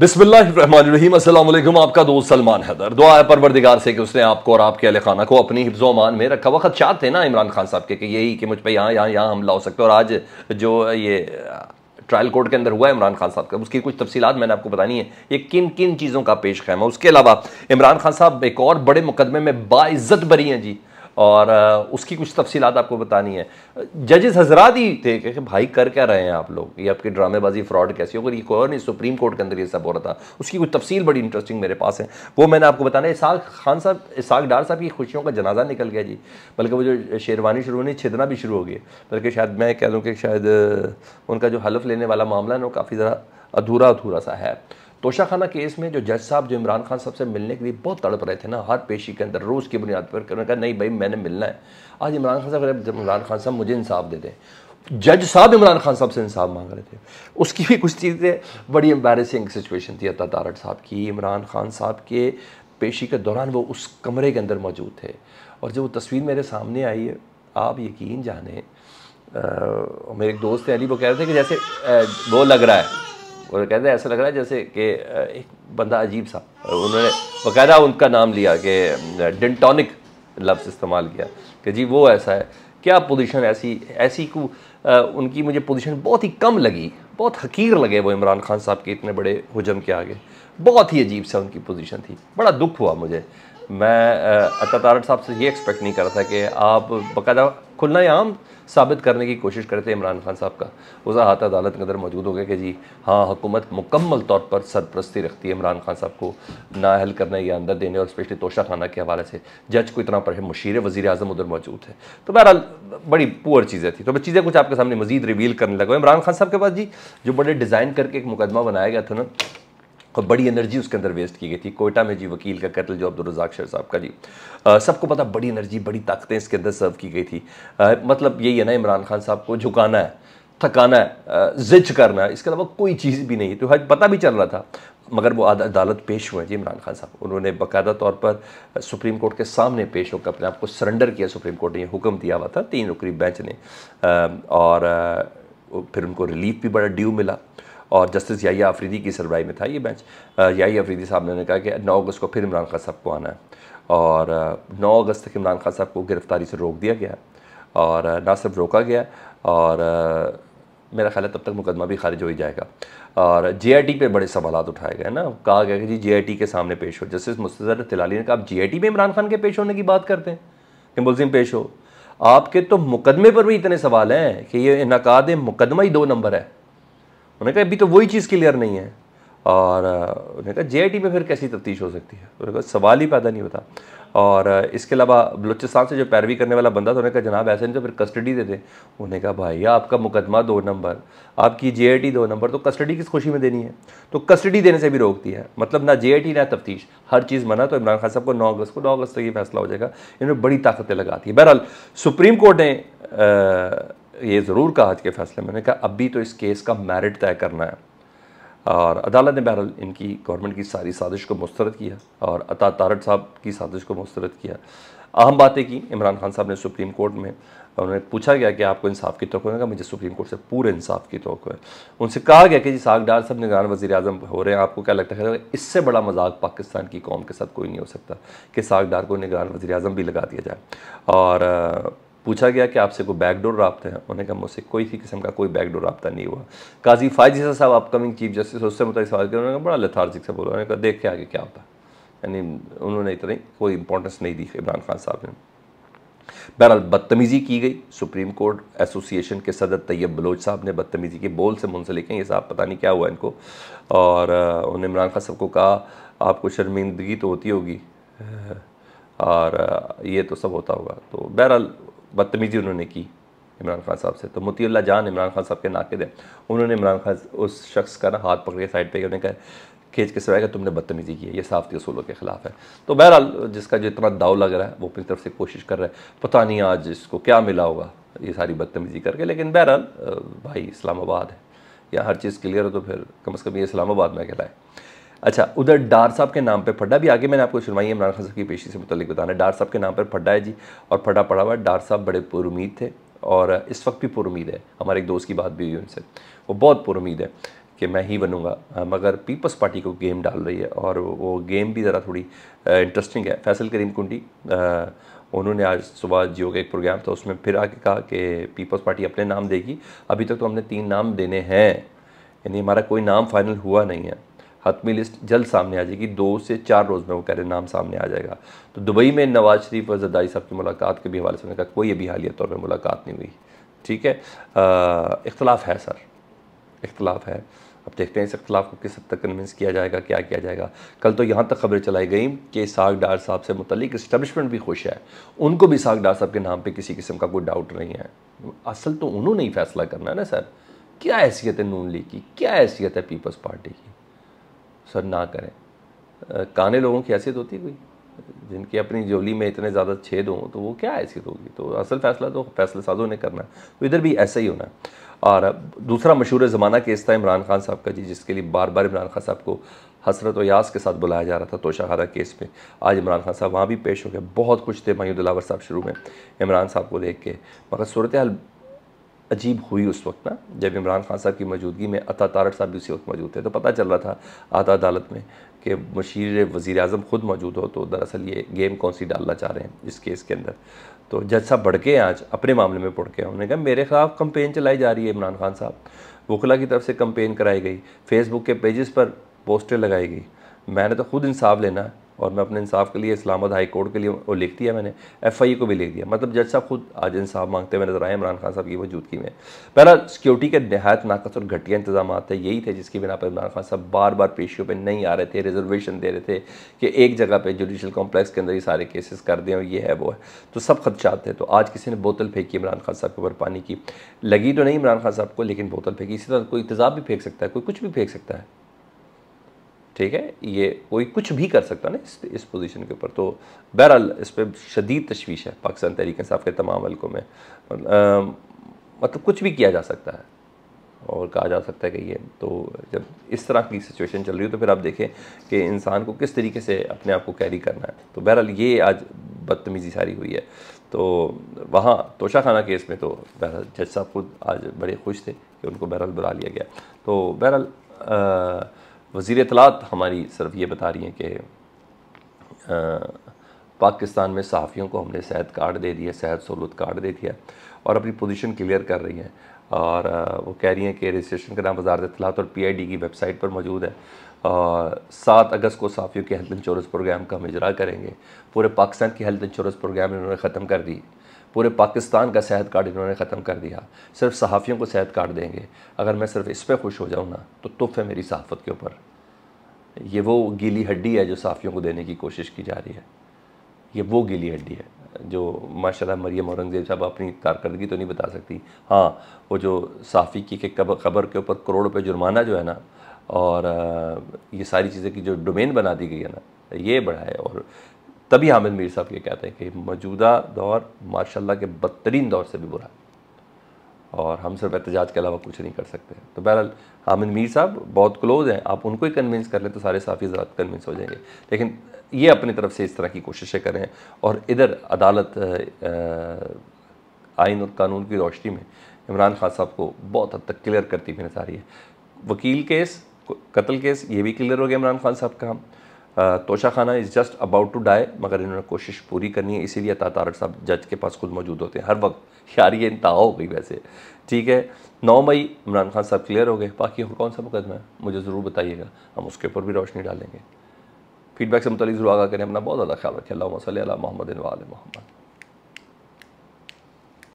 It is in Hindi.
बिस्मिल्लाम असलम आपका दोस्त सलमान हैदर दुआ है परवरदिगार से कि उसने आपको और आपके अहल खाना को अपनी हिफ्जोमान में रखा वक्त चाहते ना इमरान खान साहब के कि यही कि मुझ पर यहाँ यहाँ यहाँ हमला हो सकता है और आज जो ये ट्रायल कोर्ट के अंदर हुआ है इमरान खान साहब का उसकी कुछ तफसीत मैंने आपको बतानी है ये किन किन चीज़ों का पेश खैम है उसके अलावा इमरान खान साहब एक और बड़े मुकदमे में बाइज़त बरी हैं जी और उसकी कुछ तफसीलात आपको बतानी है जजेस हजरात ही थे कि भाई कर क्या रहे हैं आप लोग ये आपकी ड्रामेबाजी फ्रॉड कैसी होगी ये कोई और नहीं सुप्रीम कोर्ट के अंदर ये सब हो रहा था उसकी कुछ तफसील बड़ी इंटरेस्टिंग मेरे पास है वो मैंने आपको बताना इसाक खान साहब इसाक डार साहब की खुशियों का जनाजा निकल गया जी बल्कि वो जो शेरवानी शुरू होनी छिदना भी शुरू हो गई बल्कि शायद मैं कह लूँ कि शायद उनका जो हलफ लेने वाला मामला है ना वो काफ़ी ज़रा अधूरा अधूरा सा है तोशाखाना केस में जो जज साहब जो इमरान खान साहब से मिलने के लिए बहुत तड़प रहे थे ना हर पेशी के अंदर रोज़ की बुनियाद पर करने का नहीं भाई मैंने मिलना है आज इमरान खान साहब इमरान खान साहब मुझे इंसाफ दे दें जज साहब इमरान खान साहब से इंसाफ मांग रहे थे उसकी भी कुछ चीज़ें बड़ी एम्बेरसिंग सिचुएशन थी अता तारट साहब की इमरान खान साहब के पेशी के दौरान वो उस कमरे के अंदर मौजूद थे और जब वो तस्वीर मेरे सामने आई है आप यकीन जाने मेरे एक दोस्त हैं अली वो कह रहे थे कि जैसे आ, वो लग रहा है और कहते हैं ऐसा लग रहा है जैसे कि एक बंदा अजीब सा उन्होंने बाकायदा उनका नाम लिया कि डेंटोनिक लफ्स इस्तेमाल किया कि जी वो ऐसा है क्या पोजीशन ऐसी ऐसी को उनकी मुझे पोजीशन बहुत ही कम लगी बहुत हकीर लगे वो इमरान खान साहब के इतने बड़े हजम के आगे बहुत ही अजीब सा उनकी पोजीशन थी बड़ा दुख हुआ मुझे मैं अता साहब से ये एक्सपेक्ट नहीं कर रहा था कि आप बकायदा खुलना आम साबित करने की कोशिश करते इमरान खान साहब का वजाहत अदालत के अंदर मौजूद हो गया कि जी हाँ हुकूमत मुकम्मल तौर पर सरप्रस्ती रखती है इमरान खान साहब को हल करने या अंदर देने और स्पेशली तोशा खाना के हवाले से जज को इतना पढ़े मुशीर वजी अजम उधर मौजूद है तो बहरहाल बड़ी पुअर चीज़ें थी तो मैं चीज़ें कुछ आपके सामने मजीद रिवील करने लगा इमरान खान साहब के पास जी जो बड़े डिज़ाइन करके एक मुकदमा बनाया गया था ना और बड़ी एनर्जी उसके अंदर वेस्ट की गई थी कोयटा में जी वकील का कत्ल जो अब्दुलरजाक साहब का जी सबको पता बड़ी एनर्जी बड़ी ताकतें इसके अंदर सर्व की गई थी आ, मतलब यही है ना इमरान खान साहब को झुकाना है थकाना है जिच करना है इसके अलावा कोई चीज़ भी नहीं तो हज पता भी चल रहा था मगर वो अदालत पेश हुए जी इमरान खान साहब उन्होंने बाकायदा तौर पर सुप्रीम कोर्ट के सामने पेश होकर अपने आप को सरेंडर किया सुप्रीम कोर्ट ने हुक्म दिया हुआ था तीन रुकरी बेंच ने और फिर उनको रिलीफ भी बड़ा ड्यू मिला और जस्टिस याही आफरीदी की सरबराई में था ये बेंच याही आफरीदी साहब ने कहा कि नौ अगस्त को फिर इमरान खान साहब को आना है और नौ अगस्त तक इमरान खान साहब को गिरफ़्तारी से रोक दिया गया और ना सिर्फ रोका गया और मेरा ख्याल है तब तक मुकदमा भी खारिज हो ही जाएगा और टी पे बड़े सवाल उठाए गए ना कहा गया कि जी टी के सामने पेश हो जस्टिस मुस्तर तिलाली ने कहा आप टी में इमरान खान के पेश होने की बात करते हैं कि मुलिम पेश हो आपके तो मुकदमे पर भी इतने सवाल हैं कि ये इनकाद मुकदमा ही दो नंबर है उन्होंने कहा अभी तो वही चीज़ क्लियर नहीं है और उन्होंने कहा जे में फिर कैसी तफ्तीश हो सकती है उन्होंने कहा सवाल ही पैदा नहीं होता और इसके अलावा बलूचिस्तान से जो पैरवी करने वाला बंदा था उन्होंने कहा जनाब ऐसे नहीं तो फिर कस्टडी दे दें उन्होंने कहा भाई आपका मुकदमा दो नंबर आपकी जे दो नंबर तो कस्टडी किस खुशी में देनी है तो कस्टडी देने से भी रोकती है मतलब ना जे ना तफ्तीश हर चीज़ मना तो इमरान खान साहब को नौ अगस्त को नौ अगस्त तक ये फैसला हो जाएगा इन्होंने बड़ी ताकतें लगा दी बहरहाल सुप्रीम कोर्ट ने ये ज़रूर कहा आज के फैसले में कहा अब भी तो इस केस का मेरिट तय करना है और अदालत ने बहरहाल इनकी गवर्नमेंट की सारी साजिश को मुस्तरद किया और अता तारट साहब की साजिश को मुस्तरद किया अहम बातें की इमरान खान साहब ने सुप्रीम कोर्ट में उन्होंने पूछा गया कि आपको इंसाफ की तो मुझे सुप्रीम कोर्ट से पूरे इंसाफ की तो है उनसे कहा गया कि जी साग डार साहब निगरान वजी अजम हो रहे हैं आपको क्या लगता है इससे बड़ा मजाक पाकिस्तान की कौम के साथ कोई नहीं हो सकता कि साग डार को निगरान वजी अजम भी लगा दिया जाए और पूछा गया कि आपसे कोई बैकडोर रबते हैं उन्होंने कहा मुझसे कोई भी किस्म का कोई बैकडोर रबता नहीं हुआ काजी फायजी साहब अपकमिंग चीफ जस्टिस उससे मुताबिक सवाल किया उन्होंने कहा बड़ा लथार्जिक से बोला उन्होंने कहा देख के आगे क्या होता यानी उन्होंने इतनी कोई इंपॉर्टेंस नहीं दी इमरान खान साहब ने बहरहाल बदतमीज़ी की गई सुप्रीम कोर्ट एसोसिएशन के सदर तैयब बलोच साहब ने बदतमीज़ी के बोल से मुंसलिक हैं ये साहब पता नहीं क्या हुआ इनको और उन्होंने इमरान खान साहब को कहा आपको शर्मिंदगी तो होती होगी और ये तो सब होता होगा तो बहरहाल बदतमीज़ी उन्होंने की इमरान खान साहब से तो मतील्ला जान इमरान खान साहब के नाके दें उन्होंने इमरान खान उस शख्स का ना हाथ पकड़ के साइड पर उन्होंने कहा खींच के सिवाय तुमने बदतमीज़ी की है ये के असूलों के ख़िलाफ़ है तो बहरहाल जिसका जो इतना दाव लग रहा है वो अपनी तरफ से कोशिश कर रहा है पता नहीं आज इसको क्या मिला होगा ये सारी बदतमीज़ी करके लेकिन बहरहाल भाई इस्लामाबाद है यहाँ हर चीज़ क्लियर हो तो फिर कम अज़ कम ये इस्लामाबाद में कहलाए अच्छा उधर डार साहब के नाम पे फड्डा भी आगे मैंने आपको सुनवाई इमरान खान साहब की पेशी से मुतलिक बताना डार साहब के नाम पर फड्डा है जी और फड्डा पड़ा हुआ डार साहब बड़े पुरुद थे और इस वक्त भी पुरुद है हमारे एक दोस्त की बात भी हुई उनसे वो बहुत पुरुद है कि मैं ही बनूंगा हाँ, मगर पीपल्स पार्टी को गेम डाल रही है और वो गेम भी ज़रा थोड़ी इंटरेस्टिंग है फैसल करीम कुंडी उन्होंने आज सुबह जियो का एक प्रोग्राम था उसमें फिर आके कहा कि पीपल्स पार्टी अपने नाम देगी अभी तक तो हमने तीन नाम देने हैं यानी हमारा कोई नाम फाइनल हुआ नहीं है हतमी लिस्ट जल्द सामने आ जाएगी दो से चार रोज़ में वो कह रहे नाम सामने आ जाएगा तो दुबई में नवाज़ शरीफ और जदाई साहब की मुलाकात के भी हवाले से उन्होंने कहा कोई अभी हालिया तौर पर मुलाकात नहीं हुई ठीक है इख्तलाफ है सर इख्तलाफ है अब देखते हैं इस इख्तलाफ को किस हद तक कन्विंस किया जाएगा क्या किया जाएगा कल तो यहाँ तक खबरें चलाई गई कि साग डार साहब से मतलब इस्टबलिशमेंट भी खुश है उनको भी साग डार साहब के नाम पर किसी किस्म का कोई डाउट नहीं है असल तो उन्होंने ही फैसला करना है ना सर क्या हैसियत है नून लीग की क्या हैसियत है पीपल्स पार्टी की सर ना करें काने लोगों की हैसियत होती कोई जिनकी अपनी जोली में इतने ज़्यादा छेद हों तो वो क्या हैसियत होगी तो असल फ़ैसला तो फैसला साजों ने करना है तो इधर भी ऐसा ही होना है और दूसरा मशहूर ज़माना केस था इमरान खान साहब का जी जिसके लिए बार बार इमरान खान साहब को हसरत और यास के साथ बुलाया जा रहा था तोशाखाना केस में आज इमरान खान साहब वहाँ भी पेश हो गए बहुत खुश थे मयू दिलावर साहब शुरू में इमरान साहब को देख के मगर सूरत हाल अजीब हुई उस वक्त ना जब इमरान खान साहब की मौजूदगी में अता तारट साहब भी उसी वक्त मौजूद थे तो पता चल रहा था आता अदालत में कि मशीर वज़ी अजम ख़ुद मौजूद हो तो दरअसल ये गेम कौन सी डालना चाह रहे हैं इस केस के अंदर तो जज साहब भड़के आज अपने मामले में के उन्होंने कहा मेरे खिलाफ कंपेन चलाई जा रही है इमरान खान साहब वकला की तरफ से कंपेन कराई गई फेसबुक के पेजेस पर पोस्टें लगाई गई मैंने तो खुद इंसाफ लेना और मैं अपने इंसाफ के लिए इस्लामाबाद हाई कोर्ट के लिए वो लिख दिया मैंने एफ आई को भी लिख दिया मतलब जज साहब खुद आज इंसाफ मांगते हुए नजर आए इमरान खान साहब की मौजूदगी में पहला सिक्योरिटी के नहायत नाकस और घटिया इंतजाम थे यही थे जिसकी बिना पर इमरान खान साहब बार बार पेशियों पर नहीं आ रहे थे रिजर्वेशन दे रहे थे कि एक जगह पर जुडिशल कॉम्प्लेक्स के अंदर ये सारे केसेस कर दें ये है वो है तो सब खदशात थे तो आज किसी ने बोतल फेंकी इमरान खान साहब के ऊपर पानी की लगी तो नहीं इमरान खान साहब को लेकिन बोतल फेंकी इसी तरह कोई इतजाब भी फेंक सकता है कोई कुछ भी फेंक सकता है ठीक है ये कोई कुछ भी कर सकता ना इस इस पोजीशन के ऊपर तो बहरहाल इस पर शदीद तशवीश है पाकिस्तान तहरीक साहब के तमाम हलकों में मतलब, मतलब कुछ भी किया जा सकता है और कहा जा सकता है कि ये तो जब इस तरह की सिचुएशन चल रही हो तो फिर आप देखें कि इंसान को किस तरीके से अपने आप को कैरी करना है तो बहरहाल ये आज बदतमीज़ी सारी हुई है तो वहाँ तोशा खाना केस में तो बहरहाल जज साहब खुद आज बड़े खुश थे कि उनको बहरहाल बुला लिया गया तो बहरहाल वज़ी अतलात हमारी सिर्फ ये बता रही हैं कि पाकिस्तान में सहाफ़ियों को हमने सेहत कार्ड दे दिया सेहत सहूलत कार्ड दे दिया और अपनी पोजीशन क्लियर कर रही हैं और वो कह रही हैं कि रजिस्ट्रेशन का नाम वजारत अतलात और डी की वेबसाइट पर मौजूद है और सात अगस्त को सहाफियों के हेल्थ इंश्योरेंस प्रोग्राम का हम इजरा करेंगे पूरे पाकिस्तान की हेल्थ इंश्योरेंस प्रोग्राम इन्होंने ख़त्म कर दी पूरे पाकिस्तान का सेहत कार्ड इन्होंने ख़त्म कर दिया सिर्फ सहाफ़ियों को सेहत कार्ड देंगे अगर मैं सिर्फ इस पर खुश हो जाऊँ ना तो तुफ़ है मेरी सहाफ़त के ऊपर ये वो गीली हड्डी है जो सहाफ़ियों को देने की कोशिश की जा रही है ये वो गीली हड्डी है जो माशाल्लाह मरियम औरंगज़ेब साहब अपनी कारकर्दगी तो नहीं बता सकती हाँ वो जो साफ़ी की के खबर के ऊपर करोड़ रुपये जुर्माना जो है ना और ये सारी चीज़ें की जो डोमेन बना दी गई है ना ये बढ़ा है और तभी हामिद मीर साहब ये कहते हैं कि मौजूदा दौर माशाल्लाह के बदतरीन दौर से भी बुरा है और हम सिर्फ एहतजाज के अलावा कुछ नहीं कर सकते तो बहरहाल हामिद मीर साहब बहुत क्लोज हैं आप उनको ही कन्विंस कर लें तो सारे साफी ज़रा कन्विंस हो जाएंगे लेकिन ये अपनी तरफ से इस तरह की कोशिशें करें और इधर अदालत आइन और कानून की रोशनी में इमरान खान साहब को बहुत हद तक क्लियर करती हुई नजर आ रही है वकील केस कत्ल केस ये भी क्लियर हो गया इमरान खान साहब का तोशा खाना is just about to die मगर इन्होंने कोशिश पूरी करनी है इसीलिए तारक साहब जज के पास खुद मौजूद होते हैं हर वक्त यार ये इंतहा हो गई वैसे ठीक है नौ मई इमरान खान साहब क्लियर हो गए बाकी और कौन सा मुकदमा है मुझे ज़रूर बताइएगा हम उसके ऊपर भी रोशनी डालेंगे फीडबैक से मुतल ज़रूर आगा करें अपना बहुत ज़्यादा ख्याल रखें अल्लाह सल मोहम्मद वाल मोहम्मद